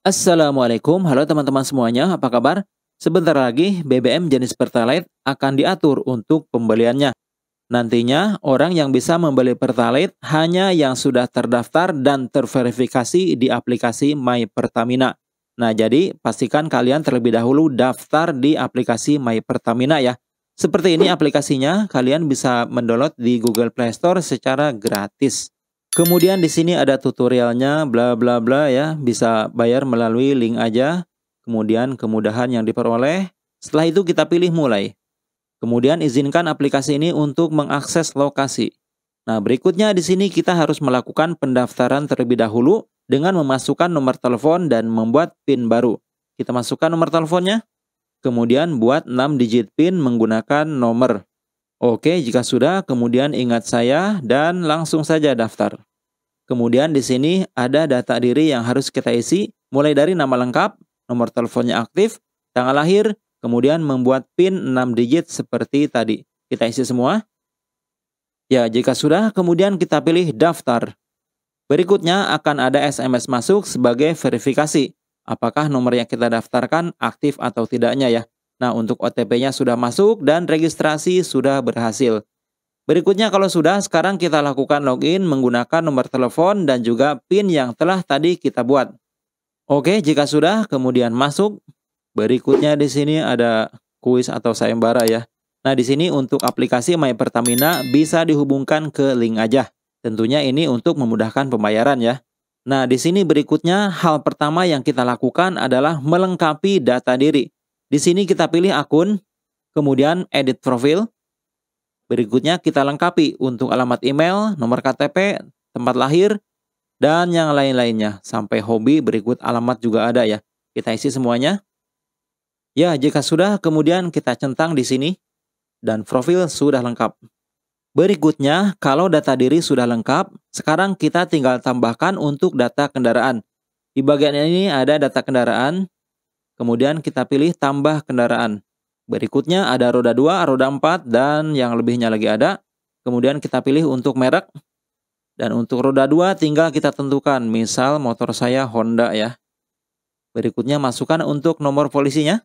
Assalamualaikum, halo teman-teman semuanya, apa kabar? Sebentar lagi BBM jenis Pertalite akan diatur untuk pembeliannya. Nantinya orang yang bisa membeli Pertalite hanya yang sudah terdaftar dan terverifikasi di aplikasi My Pertamina. Nah, jadi pastikan kalian terlebih dahulu daftar di aplikasi My Pertamina ya. Seperti ini aplikasinya, kalian bisa mendownload di Google Play Store secara gratis. Kemudian di sini ada tutorialnya bla bla bla ya, bisa bayar melalui link aja. Kemudian kemudahan yang diperoleh. Setelah itu kita pilih mulai. Kemudian izinkan aplikasi ini untuk mengakses lokasi. Nah, berikutnya di sini kita harus melakukan pendaftaran terlebih dahulu dengan memasukkan nomor telepon dan membuat PIN baru. Kita masukkan nomor teleponnya, kemudian buat 6 digit PIN menggunakan nomor. Oke, jika sudah, kemudian ingat saya dan langsung saja daftar. Kemudian di sini ada data diri yang harus kita isi, mulai dari nama lengkap, nomor teleponnya aktif, tanggal lahir, kemudian membuat PIN 6 digit seperti tadi. Kita isi semua. Ya, jika sudah, kemudian kita pilih daftar. Berikutnya akan ada SMS masuk sebagai verifikasi. Apakah nomor yang kita daftarkan aktif atau tidaknya ya. Nah, untuk OTP-nya sudah masuk dan registrasi sudah berhasil. Berikutnya kalau sudah, sekarang kita lakukan login menggunakan nomor telepon dan juga PIN yang telah tadi kita buat. Oke, jika sudah, kemudian masuk. Berikutnya di sini ada kuis atau sayembara ya. Nah, di sini untuk aplikasi My Pertamina bisa dihubungkan ke link aja. Tentunya ini untuk memudahkan pembayaran ya. Nah, di sini berikutnya hal pertama yang kita lakukan adalah melengkapi data diri. Di sini kita pilih akun, kemudian edit profil, Berikutnya kita lengkapi untuk alamat email, nomor KTP, tempat lahir, dan yang lain-lainnya. Sampai hobi berikut alamat juga ada ya. Kita isi semuanya. Ya, jika sudah kemudian kita centang di sini dan profil sudah lengkap. Berikutnya, kalau data diri sudah lengkap, sekarang kita tinggal tambahkan untuk data kendaraan. Di bagian ini ada data kendaraan, kemudian kita pilih tambah kendaraan. Berikutnya ada roda 2, roda 4, dan yang lebihnya lagi ada. Kemudian kita pilih untuk merek. Dan untuk roda 2 tinggal kita tentukan, misal motor saya Honda ya. Berikutnya masukkan untuk nomor polisinya.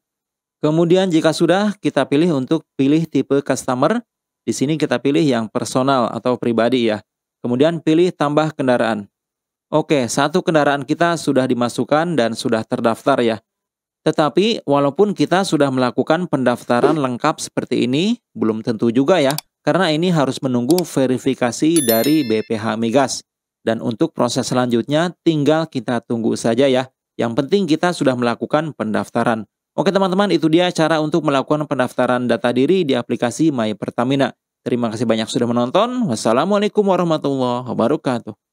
Kemudian jika sudah, kita pilih untuk pilih tipe customer. Di sini kita pilih yang personal atau pribadi ya. Kemudian pilih tambah kendaraan. Oke, satu kendaraan kita sudah dimasukkan dan sudah terdaftar ya. Tetapi walaupun kita sudah melakukan pendaftaran lengkap seperti ini, belum tentu juga ya, karena ini harus menunggu verifikasi dari BPH Migas. Dan untuk proses selanjutnya tinggal kita tunggu saja ya. Yang penting kita sudah melakukan pendaftaran. Oke teman-teman, itu dia cara untuk melakukan pendaftaran data diri di aplikasi My Pertamina. Terima kasih banyak sudah menonton. Wassalamualaikum warahmatullahi wabarakatuh.